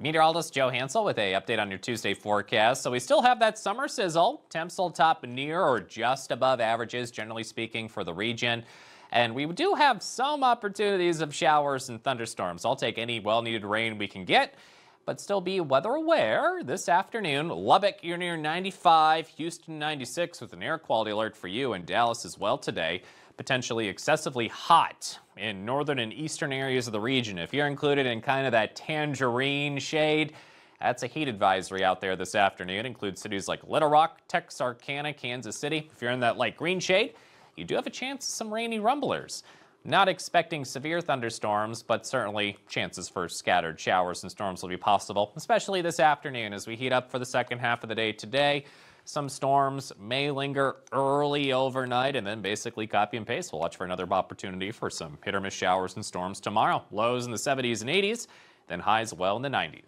Meteorologist Joe Hansel with a update on your Tuesday forecast. So we still have that summer sizzle. Temps will top near or just above averages, generally speaking, for the region. And we do have some opportunities of showers and thunderstorms. I'll take any well-needed rain we can get, but still be weather aware this afternoon. Lubbock, you're near 95, Houston 96 with an air quality alert for you, and Dallas as well today potentially excessively hot in northern and eastern areas of the region. If you're included in kind of that tangerine shade, that's a heat advisory out there this afternoon. It includes cities like Little Rock, Texarkana, Kansas City. If you're in that light green shade, you do have a chance of some rainy rumblers. Not expecting severe thunderstorms, but certainly chances for scattered showers and storms will be possible, especially this afternoon as we heat up for the second half of the day today. Some storms may linger early overnight and then basically copy and paste. We'll watch for another opportunity for some hit or miss showers and storms tomorrow. Lows in the 70s and 80s, then highs well in the 90s.